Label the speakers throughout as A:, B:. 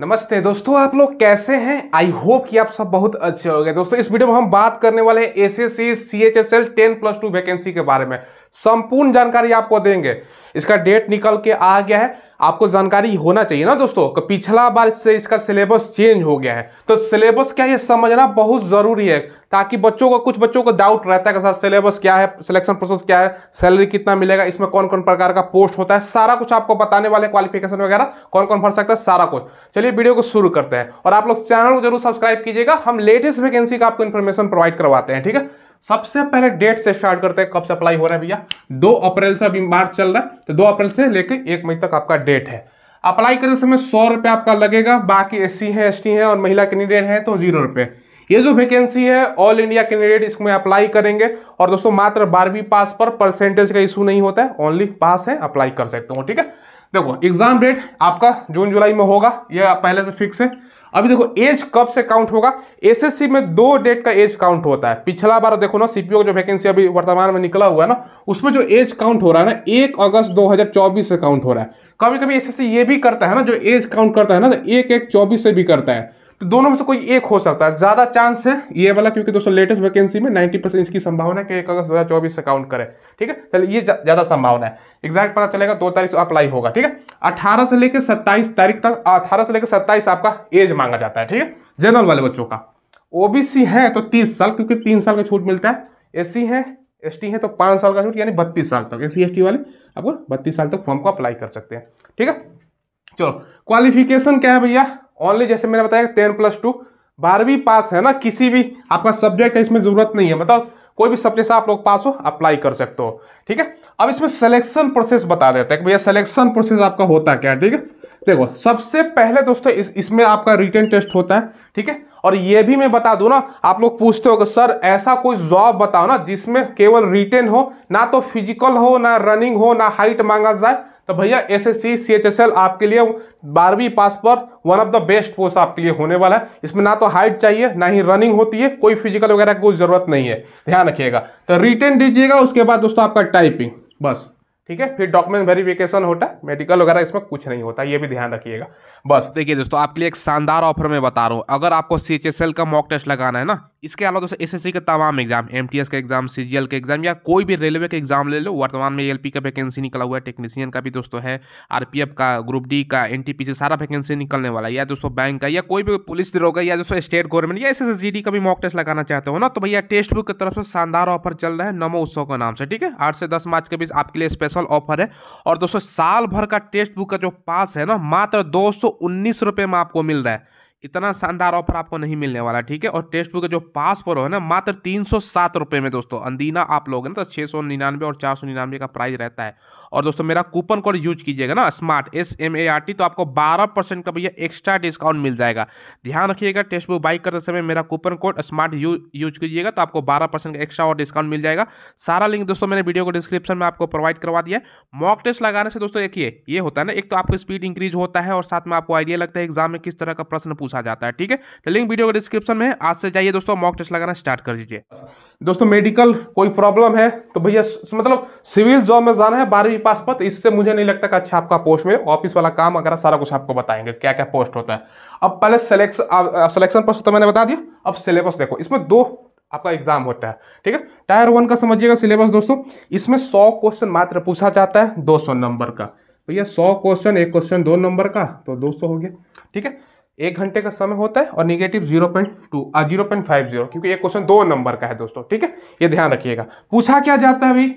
A: नमस्ते दोस्तों आप लोग कैसे हैं आई होप कि आप सब बहुत अच्छे हो गए दोस्तों इस वीडियो में हम बात करने वाले हैं S S C H S L ten plus two vacancy के बारे में संपूर्ण जानकारी आपको देंगे इसका डेट निकल के आ गया है आपको जानकारी होना चाहिए ना दोस्तों पिछला बार से इसका सिलेबस चेंज हो गया है तो सिलेबस क्या है समझना बहुत ज़रूरी है ताकि बच्चों को कुछ बच्चों को डाउट रहता है कि सर सिलेबस क्या है सिलेक्शन प्रोसेस क्या है सैलरी कितना मिलेगा इसमें कौन कौन प्रकार का पोस्ट होता है सारा कुछ आपको बताने वाले क्वालिफिकेशन वगैरह कौन कौन भर सकता है सारा कुछ चलिए वीडियो को शुरू करते हैं और आप लोग चैनल को जरूर सब्सक्राइब कीजिएगा हम लेटेस्ट वैकेंसी का आपको इन्फॉर्मेशन प्रोवाइड करवाते हैं ठीक है सबसे पहले डेट से स्टार्ट करते हैं कब से अप्लाई हो रहा है भैया दो अप्रैल से अभी मार्च चल रहा है तो दो अप्रैल से लेकर एक मई तक आपका डेट है अप्लाई करते समय सौ रुपये आपका लगेगा बाकी एस सी है एस टी है और महिला कैंडिडेट है तो जीरो रुपये ये जो वैकेंसी है ऑल इंडिया कैंडिडेट इसमें अप्लाई करेंगे और दोस्तों मात्र बारहवीं पास पर परसेंटेज का इशू नहीं होता है ओनली पास है अप्लाई कर सकते हो ठीक है देखो एग्जाम डेट आपका जून जुलाई में होगा यह पहले से फिक्स है अभी देखो एज कब से काउंट होगा एसएससी में दो डेट का एज काउंट होता है पिछला बार देखो ना सीपीओ जो वैकेंसी अभी वर्तमान में निकला हुआ है ना उसमें जो एज काउंट हो रहा है ना एक अगस्त 2024 से काउंट हो रहा है कभी कभी एसएससी ये भी करता है ना जो एज काउंट करता है ना तो एक एक चौबीस से भी करता है तो दोनों में से कोई एक हो सकता है ज़्यादा चांस है ये वाला क्योंकि दोस्तों लेटेस्ट वैकेंसी में 90 परसेंट इसकी संभावना है कि एक अगस्त दो हज़ार चौबीस से काउंट करें ठीक है चलिए ये ज़्यादा संभावना है एग्जैक्ट पता चलेगा दो तारीख से अप्लाई होगा ठीक है अठारह से लेकर सत्ताईस तारीख तक अठारह से लेकर सत्ताईस आपका एज मांगा जाता है ठीक है जनरल वाले बच्चों का ओबीसी है तो तीस साल क्योंकि तीन साल का छूट मिलता है एस है एस है तो पांच साल का छूट यानी बत्तीस साल तक एस सी वाले आपको बत्तीस साल तक फॉर्म को अप्लाई कर सकते हैं ठीक है चलो क्वालिफिकेशन क्या है भैया ऑनली जैसे मैंने बताया टेन प्लस टू बारहवीं पास है ना किसी भी आपका सब्जेक्ट है इसमें ज़रूरत नहीं है बताओ कोई भी सब्जेक्ट से आप लोग पास हो अप्लाई कर सकते हो ठीक है अब इसमें सिलेक्शन प्रोसेस बता देते हैं भैया सिलेक्शन प्रोसेस आपका होता क्या ठीक है देखो सबसे पहले दोस्तों इस, इसमें आपका रिटर्न टेस्ट होता है ठीक है और ये भी मैं बता दूं ना आप लोग पूछते हो कि सर ऐसा कोई जॉब बताओ ना जिसमें केवल रिटर्न हो ना तो फिजिकल हो ना रनिंग हो ना हाइट मांगा जाए तो भैया S S C C H S L आपके लिए बारहवीं पास पर one of the best post आपके लिए होने वाला है इसमें ना तो हाइट चाहिए ना ही रनिंग होती है कोई फिजिकल वगैरह की कोई जरूरत नहीं है ध्यान रखिएगा तो रिटर्न दीजिएगा उसके बाद दोस्तों आपका टाइपिंग बस ठीक है फिर डॉक्यूमेंट वेरिफिकेशन होता है मेडिकल वगैरह इसमें कुछ नहीं होता ये भी ध्यान रखिएगा बस देखिए दोस्तों आपके लिए एक शानदार ऑफर मैं बता रहा हूँ अगर आपको सी का मॉक टेस्ट लगाना है ना इसके अलावा दोस्तों एस के तमाम एग्जाम एम का एग्जाम सी के एग्जाम या कोई भी रेलवे का एग्जाम ले लो वर्तमान में एल का वैकेंसी निकला हुआ है टेक्नीशियन का भी दोस्तों है आर का ग्रुप डी का एन सारा वैकेंसी निकलने वाला है या दोस्तों बैंक का या कोई भी पुलिस दरोगा या दोस्तों स्टेट गवर्नमेंट या एस एस का भी मॉक टेस्ट लगाना चाहते हो ना तो भैया टेस्ट बुक की तरफ से शानदार ऑफर चल रहा है नमो उत्सव का नाम से ठीक है आठ से दस मार्च के बीच आपके लिए स्पेशल स्पेशल ऑफर है और दोस्तों साल भर का टेक्स्ट बुक का जो पास है ना मात्र दो सौ में आपको मिल रहा है इतना शानदार ऑफर आपको नहीं मिलने वाला ठीक है और टेस्ट बुक का जो पास पर है ना मात्र तीन सौ सात रुपये में दोस्तों अंदीना आप लोग ना तो छः सौ निन्यानवे और चार सौ निन्यानवे का प्राइस रहता है और दोस्तों मेरा कूपन कोड यूज कीजिएगा ना smart S M A R T तो आपको बारह परसेंट का भैया एक्स्ट्रा डिस्काउंट मिल जाएगा ध्यान रखिएगा टेस्ट बुक बाइक करते समय मेरा कूपन कोड स्मार्ट यू यूज कीजिएगा तो आपको बारह परसेंट का एक्स्ट्रा और डिस्काउंट मिल जाएगा सारा लिंक दोस्तों मैंने वीडियो को डिस्क्रिप्शन में आपको प्रोवाइड करवा दिया मॉक टेस्ट लगाने से दोस्तों देखिए ये होता है ना एक तो आपको स्पीड इंक्रीज होता है और साथ में आपको आइडिया लगता है एग्जाम में किस तरह का प्रश्न पूछा जाता है ठीक है तो लिंक वीडियो के डिस्क्रिप्शन में आज से जाइए दोस्तों मॉक टेस्ट लगाना स्टार्ट कर दीजिए दोस्तों मेडिकल कोई प्रॉब्लम है तो भैया मतलब सिविल जॉब में जाना है बारहवीं पास पर इससे मुझे नहीं लगता अच्छा आपका पोस्ट में ऑफिस वाला काम वगैरह सारा कुछ आपको बताएंगे क्या क्या पोस्ट होता है अब पहले सिलेक्शन पोस्ट तो मैंने बता दिया अब सिलेबस देखो इसमें दो आपका एग्जाम होता है ठीक है टायर वन का समझिएगा सिलेबस दोस्तों इसमें सौ क्वेश्चन मात्र पूछा जाता है दो सौ नंबर का भैया सौ क्वेश्चन एक क्वेश्चन दो नंबर का तो दो सौ हो गया ठीक है एक घंटे का समय होता है और negative zero point two zero point five zero क्योंकि एक क्वेश्चन दो नंबर का है दोस्तों ठीक है ये ध्यान रखिएगा पूछा क्या जाता है अभी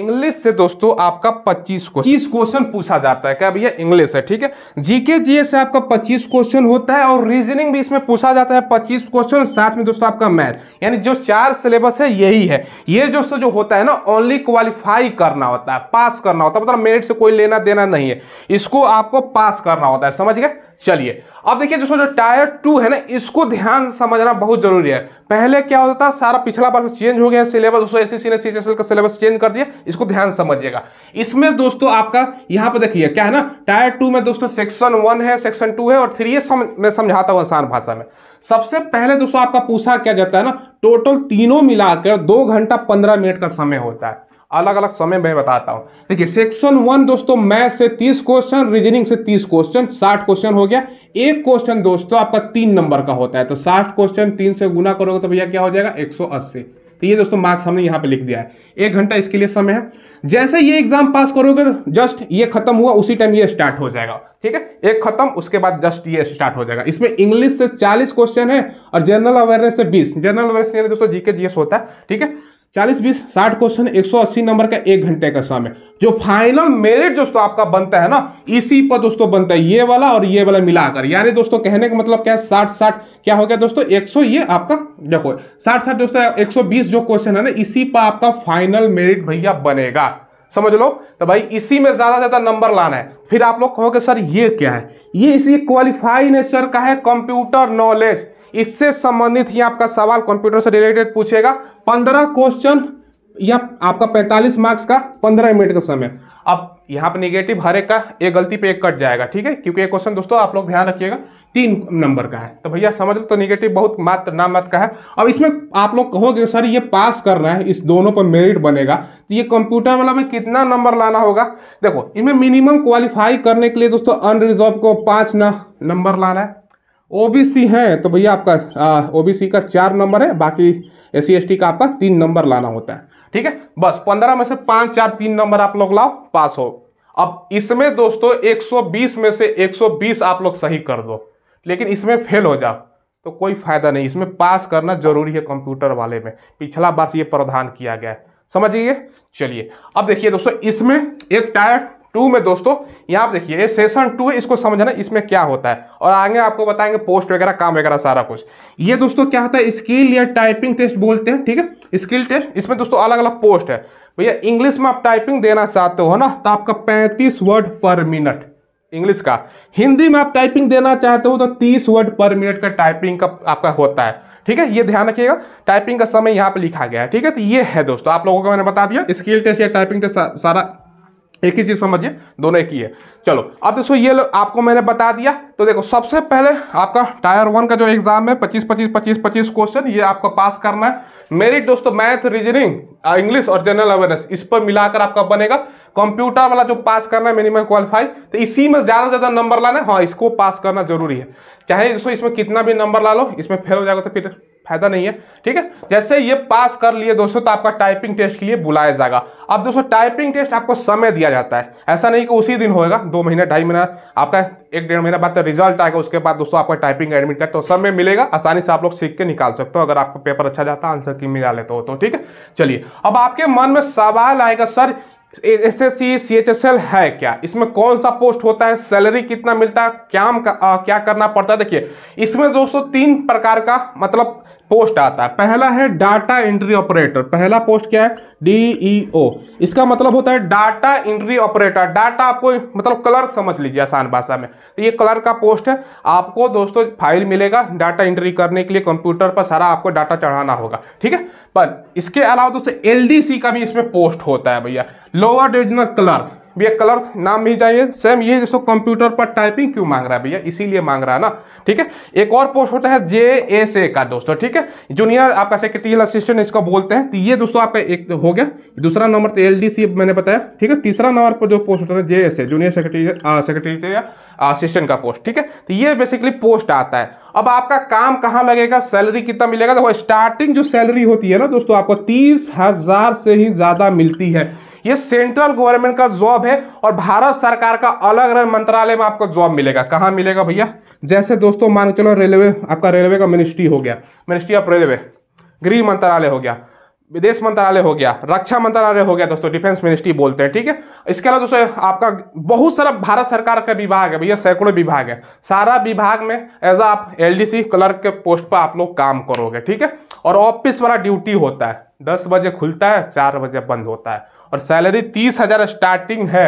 A: इंग्लिश से दोस्तों आपका 25 क्वेश्चन पच्चीस क्वेश्चन पूछा जाता है क्या भैया इंग्लिश है ठीक है जीके जीएस से आपका 25 क्वेश्चन होता है और रीजनिंग भी इसमें पूछा जाता है 25 क्वेश्चन साथ में दोस्तों आपका मैथ यानी जो चार सिलेबस है यही है ये दोस्तों जो होता है ना ओनली क्वालिफाई करना होता है पास करना होता है मतलब मेरिट से कोई लेना देना नहीं है इसको आपको पास करना होता है समझ गए चलिए अब देखिए दोस्तों जो टायर टू है ना इसको ध्यान से समझना बहुत जरूरी है पहले क्या होता था सारा पिछला वर्ष चेंज हो गया सिलेबस दोस्तों एस ने सी का सिलेबस चेंज कर दिया इसको ध्यान समझिएगा इसमें दोस्तों आपका यहाँ पे देखिए क्या है ना टायर टू में दोस्तों सेक्शन वन है सेक्शन टू है और थ्री है सम, मैं समझाता हूँ आसान भाषा में सबसे पहले दोस्तों आपका पूछा क्या जाता है ना टोटल तीनों मिलाकर दो घंटा पंद्रह मिनट का समय होता है अलग अलग समय में बताता हूं देखिए सेक्शन वन दोस्तों मैथ से तीस क्वेश्चन रीजनिंग से तीस क्वेश्चन साठ क्वेश्चन हो गया एक क्वेश्चन दोस्तों आपका तीन नंबर का होता है तो साठ क्वेश्चन तीन से गुना करोगे तो भैया क्या हो जाएगा एक तो ये दोस्तों मार्क्स हमने यहाँ पे लिख दिया है एक घंटा इसके लिए समय है जैसे ये एग्जाम पास करोगे तो जस्ट ये खत्म हुआ उसी टाइम ये स्टार्ट हो जाएगा ठीक है एक खत्म उसके बाद जस्ट ये स्टार्ट हो जाएगा इसमें इंग्लिश से 40 क्वेश्चन है और जनरल अवेयरनेस से 20 जनरल अवेयरनेस दोस्तों जीके जीएस होता है ठीक है चालीस बीस साठ क्वेश्चन एक सौ अस्सी नंबर का एक घंटे का समय जो फाइनल मेरिट दोस्तों आपका बनता है ना इसी पर दोस्तों बनता है ये वाला और ये वाला मिलाकर यानी दोस्तों कहने का मतलब क्या है साठ साठ क्या हो गया दोस्तों एक सौ ये आपका देखो साठ साठ दोस्तों एक सौ बीस जो क्वेश्चन है ना इसी पर आपका फाइनल मेरिट भैया बनेगा समझ लो तो भाई इसी में ज़्यादा ज़्यादा नंबर लाना है फिर आप लोग कहोगे सर ये क्या है ये इसलिए क्वालिफाई नेचर का है कंप्यूटर नॉलेज इससे संबंधित ही आपका सवाल कंप्यूटर से रिलेटेड पूछेगा पंद्रह क्वेश्चन या आपका पैंतालीस मार्क्स का पंद्रह मिनट का समय अब यहाँ पर निगेटिव हर एक का एक गलती पे एक कट जाएगा ठीक है क्योंकि ये क्वेश्चन दोस्तों आप लोग ध्यान रखिएगा तीन नंबर का है तो भैया समझ लो तो निगेटिव बहुत मात्र नाम मत का है अब इसमें आप लोग कहोगे सर ये पास करना है इस दोनों पर मेरिट बनेगा तो ये कंप्यूटर वाला में कितना नंबर लाना होगा देखो इसमें मिनिमम क्वालिफाई करने के लिए दोस्तों अनरिजर्व को पाँच नंबर लाना है ओबीसी हैं तो भैया आपका ओबीसी का चार नंबर है बाकी एस सी का आपका तीन नंबर लाना होता है ठीक है बस पंद्रह में से पाँच चार तीन नंबर आप लोग लाओ पास हो अब इसमें दोस्तों 120 में से 120 आप लोग सही कर दो लेकिन इसमें फेल हो जाओ तो कोई फायदा नहीं इसमें पास करना जरूरी है कंप्यूटर वाले में पिछला बार से ये प्रावधान किया गया है समझिए चलिए अब देखिए दोस्तों इसमें एक टाइप टू में दोस्तों यहाँ पर देखिए सेशन टू है इसको समझना इसमें क्या होता है और आगे आपको बताएंगे पोस्ट वगैरह काम वगैरह सारा कुछ ये दोस्तों क्या होता है स्किल या टाइपिंग टेस्ट बोलते हैं ठीक है स्किल टेस्ट इसमें दोस्तों अलग अलग पोस्ट है भैया इंग्लिश में आप टाइपिंग देना चाहते हो ना तो आपका पैंतीस वर्ड पर मिनट इंग्लिश का हिंदी में आप टाइपिंग देना चाहते हो तो 30 वर्ड पर मिनट का टाइपिंग का आपका होता है ठीक है ये ध्यान रखिएगा टाइपिंग का समय यहाँ पे लिखा गया है ठीक है तो ये है दोस्तों आप लोगों को मैंने बता दिया स्किल टेस्ट या टाइपिंग टेस्ट सारा एक ही चीज समझिए दोनों एक ही है चलो अब दोस्तों ये आपको मैंने बता दिया तो देखो सबसे पहले आपका टायर वन का जो एग्जाम है पच्चीस पच्चीस पच्चीस पच्चीस क्वेश्चन ये आपको पास करना है मेरिट दोस्तों मैथ रीजनिंग इंग्लिश और जनरल अवेयरनेस इस पर मिलाकर आपका बनेगा कंप्यूटर वाला जो पास करना है मिनिमम क्वालिफाई तो इसी में ज़्यादा से ज़्यादा नंबर लाना है हाँ इसको पास करना जरूरी है चाहे दोस्तों इसमें कितना भी नंबर ला लो इसमें फेल हो जाएगा तो फिर फायदा नहीं है ठीक है जैसे ये पास कर लिए दोस्तों तो आपका टाइपिंग टेस्ट के लिए बुलाया जाएगा अब दोस्तों टाइपिंग टेस्ट आपको समय दिया जाता है ऐसा नहीं कि उसी दिन होएगा दो महीना ढाई महीना आपका एक डेढ़ महीना बाद रिजल्ट आएगा उसके बाद दोस्तों आपका टाइपिंग एडमिट कार्ड तो समय मिलेगा आसानी से आप लोग सीख के निकाल सकते हो अगर आपको पेपर अच्छा जाता आंसर की मिला लेते हो तो ठीक है चलिए अब आपके मन में सवाल आएगा sir S S C C H S L है क्या इसमें कौन सा पोस्ट होता है सैलरी कितना मिलता है क्या क्या करना पड़ता है देखिए इसमें दोस्तों तीन प्रकार का मतलब पोस्ट आता है पहला है डाटा एंट्री ऑपरेटर पहला पोस्ट क्या है डीईओ e इसका मतलब होता है डाटा एंट्री ऑपरेटर डाटा आपको मतलब क्लर्क समझ लीजिए आसान भाषा में तो ये क्लर्क का पोस्ट है आपको दोस्तों फाइल मिलेगा डाटा एंट्री करने के लिए कंप्यूटर पर सारा आपको डाटा चढ़ाना होगा ठीक है पर इसके अलावा दोस्तों सी का भी इसमें पोस्ट होता है भैया लोअर डिविजनल क्लर्क भैया क्लर्क नाम भी चाहिए सेम ये जिसको कंप्यूटर पर टाइपिंग क्यों मांग रहा है भैया इसीलिए मांग रहा है ना ठीक है एक और पोस्ट होता है जे एस ए का दोस्तों ठीक है जूनियर आपका सेक्रेटरी असिस्टेंट इसको बोलते हैं तो ये दोस्तों आपका एक हो गया दूसरा नंबर तो एल डी सी मैंने बताया ठीक है तीसरा नंबर पर जो पोस्ट होता है J S A junior secretary secretary assistant का पोस्ट ठीक है तो ये बेसिकली पोस्ट आता है अब आपका काम कहाँ लगेगा सैलरी कितना मिलेगा देखो स्टार्टिंग जो सैलरी होती है ना दोस्तों आपको तीस हजार से ही ज़्यादा मिलती है ये सेंट्रल गवर्नमेंट का जॉब है और भारत सरकार का अलग अलग मंत्रालय में आपको जॉब मिलेगा कहाँ मिलेगा भैया जैसे दोस्तों मान के चलो रेलवे आपका रेलवे का मिनिस्ट्री हो गया मिनिस्ट्री ऑफ रेलवे गृह मंत्रालय हो गया विदेश मंत्रालय हो गया रक्षा मंत्रालय हो गया दोस्तों डिफेंस मिनिस्ट्री बोलते हैं ठीक है इसके अलावा दोस्तों आपका बहुत सारा भारत सरकार का विभाग है भैया सैकड़ों विभाग है सारा विभाग में एज आप एलडीसी क्लर्क के पोस्ट पर आप लोग काम करोगे ठीक है और ऑफिस वाला ड्यूटी होता है दस बजे खुलता है चार बजे बंद होता है और सैलरी तीस हजार स्टार्टिंग है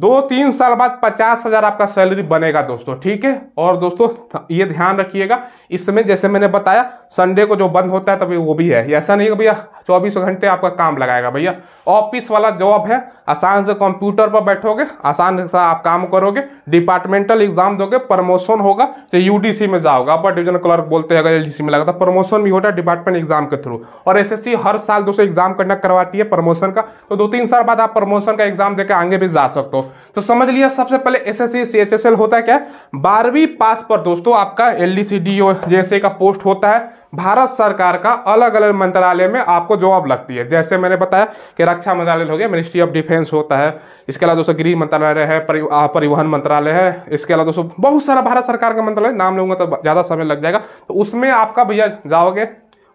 A: दो तीन साल बाद पचास हज़ार आपका सैलरी बनेगा दोस्तों ठीक है और दोस्तों ये ध्यान रखिएगा इसमें जैसे मैंने बताया संडे को जो बंद होता है तभी वो भी है ऐसा नहीं है भैया चौबीस घंटे आपका काम लगाएगा भैया ऑफिस वाला जॉब है आसान से कंप्यूटर पर बैठोगे आसान से आप काम करोगे डिपार्टमेंटल एग्जाम दोगे प्रमोशन होगा तो यूडीसी में जाओगे अपर डिविजन क्लर्क बोलते हैं अगर एल में लगा तो प्रमोशन भी होता है डिपार्टमेंट एग्जाम के थ्रू और एस हर साल दोस्तों एग्जाम करना करवाती है प्रमोशन का तो दो तीन साल बाद आप प्रमोशन का एग्जाम देकर आगे भी जा सकते हो तो समझ लिया सबसे पहले एस एस सी होता है क्या बारहवीं पास पर दोस्तों आपका एल डी सी डी जैसे का पोस्ट होता है भारत सरकार का अलग अलग मंत्रालय में आपको जॉब लगती है जैसे मैंने बताया कि रक्षा मंत्रालय हो गया मिनिस्ट्री ऑफ डिफेंस होता है इसके अलावा दोस्तों गृह मंत्रालय है परिवहन मंत्रालय है इसके अलावा दोस्तों बहुत सारा भारत सरकार का मंत्रालय नाम लूंगा तो ज़्यादा समय लग जाएगा तो उसमें आपका भैया जाओगे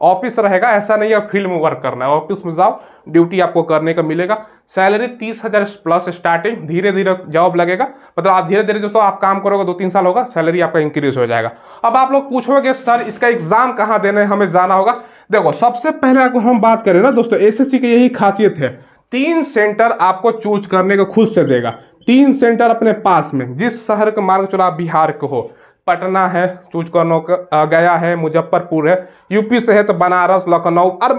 A: ऑफिस रहेगा ऐसा नहीं है फील्ड में वर्क करना है ऑफिस में जाओ ड्यूटी आपको करने का मिलेगा सैलरी तीस हज़ार प्लस स्टार्टिंग धीरे धीरे जॉब लगेगा मतलब आप धीरे धीरे दोस्तों आप काम करोगे दो तीन साल होगा सैलरी आपका इंक्रीज हो जाएगा अब आप लोग पूछोगे सर इसका एग्ज़ाम कहाँ देने हमें जाना होगा देखो सबसे पहले अगर हम बात करें ना दोस्तों एस की यही खासियत है तीन सेंटर आपको चूज करने को खुद से देगा तीन सेंटर अपने पास में जिस शहर का मार्ग चलो आप बिहार के हो पटना है चूज करना गया है मुजफ्फरपुर है यूपी से है तो बनारस लखनऊ और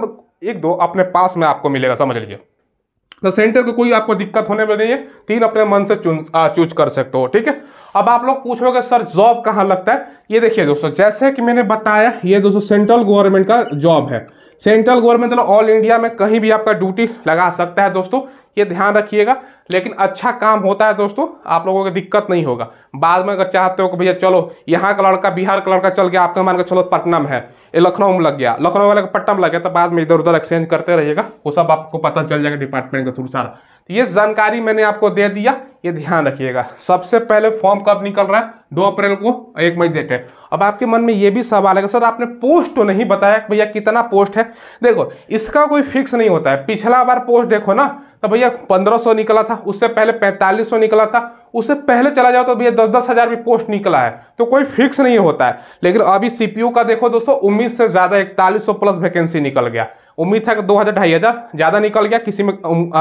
A: एक दो अपने पास में आपको मिलेगा समझ लीजिए तो सेंटर को कोई आपको दिक्कत होने में नहीं है तीन अपने मन से चूज कर सकते हो ठीक है अब आप लोग पूछोगे सर जॉब कहाँ लगता है ये देखिए दोस्तों जैसे कि मैंने बताया ये दोस्तों सेंट्रल गवर्नमेंट का जॉब है सेंट्रल गवर्नमेंट मतलब ऑल इंडिया में कहीं भी आपका ड्यूटी लगा सकता है दोस्तों ये ध्यान रखिएगा लेकिन अच्छा काम होता है दोस्तों आप लोगों को दिक्कत नहीं होगा बाद में अगर चाहते हो कि भैया चलो यहाँ का लड़का बिहार का लड़का चल गया आपका मान के चलो पटना में है ये लखनऊ में लग गया लखनऊ का पटना में लग गया तो बाद में इधर उधर एक्सचेंज करते रहिएगा वो सब आपको पता चल जाएगा डिपार्टमेंट के थ्रू सारा तो ये जानकारी मैंने आपको दे दिया ये ध्यान रखिएगा सबसे पहले फॉर्म कब निकल रहा है दो अप्रैल को एक मई डेट है अब आपके मन में ये भी सवाल है सर आपने पोस्ट तो नहीं बताया भैया कितना पोस्ट है देखो इसका कोई फिक्स नहीं होता है पिछला बार पोस्ट देखो ना तो भैया पंद्रह सौ निकला था उससे पहले पैंतालीस सौ निकला था उससे पहले चला जाओ तो भैया दस दस हज़ार भी पोस्ट निकला है तो कोई फिक्स नहीं होता है लेकिन अभी सीपीयू का देखो दोस्तों उम्मीद से ज़्यादा इकतालीस सौ प्लस वैकेंसी निकल गया उम्मीद था कि दो हज़ार ढाई हज़ार ज़्यादा निकल गया किसी में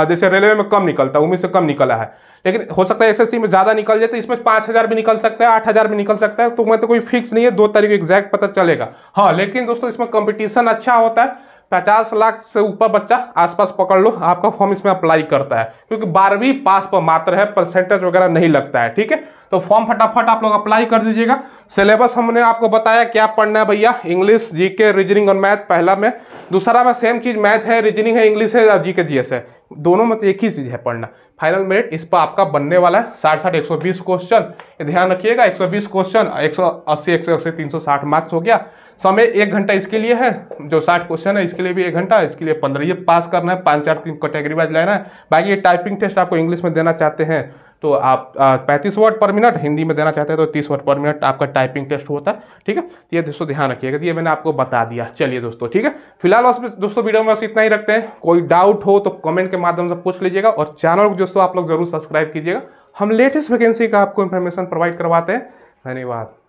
A: जैसे रेलवे में कम निकलता है उम्मीद से कम निकला है लेकिन हो सकता है एस में ज़्यादा निकल जाए तो इसमें पाँच हज़ार भी निकल सकता है आठ हज़ार भी निकल सकता है तो मैं तो कोई फिक्स नहीं है दो तारीख एग्जैक्ट पता चलेगा हाँ लेकिन दोस्तों इसमें कॉम्पिटिशन अच्छा होता है पचास लाख से ऊपर बच्चा आसपास पकड़ लो आपका फॉर्म इसमें अप्लाई करता है क्योंकि बारहवीं पास पर मात्र है परसेंटेज वगैरह नहीं लगता है ठीक है तो फॉर्म फटाफट आप लोग अप्लाई कर दीजिएगा सिलेबस हमने आपको बताया क्या पढ़ना है भैया इंग्लिश जीके रीजनिंग और मैथ पहला में दूसरा में सेम चीज़ मैथ है रीजनिंग है इंग्लिश है जीके जी के है दोनों में तो एक ही चीज़ है पढ़ना फाइनल मेरिट इस पर आपका बनने वाला है साठ साठ एक सौ बीस क्वेश्चन ध्यान रखिएगा एक सौ बीस क्वेश्चन एक सौ अस्सी एक सौ अस्सी तीन सौ साठ मार्क्स हो गया समय एक घंटा इसके लिए है जो साठ क्वेश्चन है इसके लिए भी एक घंटा इसके लिए पंद्रह ये पास करना है पाँच चार तीन कैटेगरी वाइज लेना है बाकी ये टाइपिंग टेस्ट आपको इंग्लिश में देना चाहते हैं तो आप पैंतीस वर्ड पर मिनट हिंदी में देना चाहते हैं तो तीस वर्ड पर मिनट आपका टाइपिंग टेस्ट होता है ठीक है तो ये दोस्तों ध्यान रखिएगा ये मैंने आपको बता दिया चलिए दोस्तों ठीक है फिलहाल बस दोस्तों वीडियो में बस इतना ही रखते हैं कोई डाउट हो तो कमेंट के माध्यम से पूछ लीजिएगा और चैनल को दोस्तों आप लोग जरूर सब्सक्राइब कीजिएगा हम लेटेस्ट वैकेंसी का आपको इन्फॉर्मेशन प्रोवाइड करवाते हैं धन्यवाद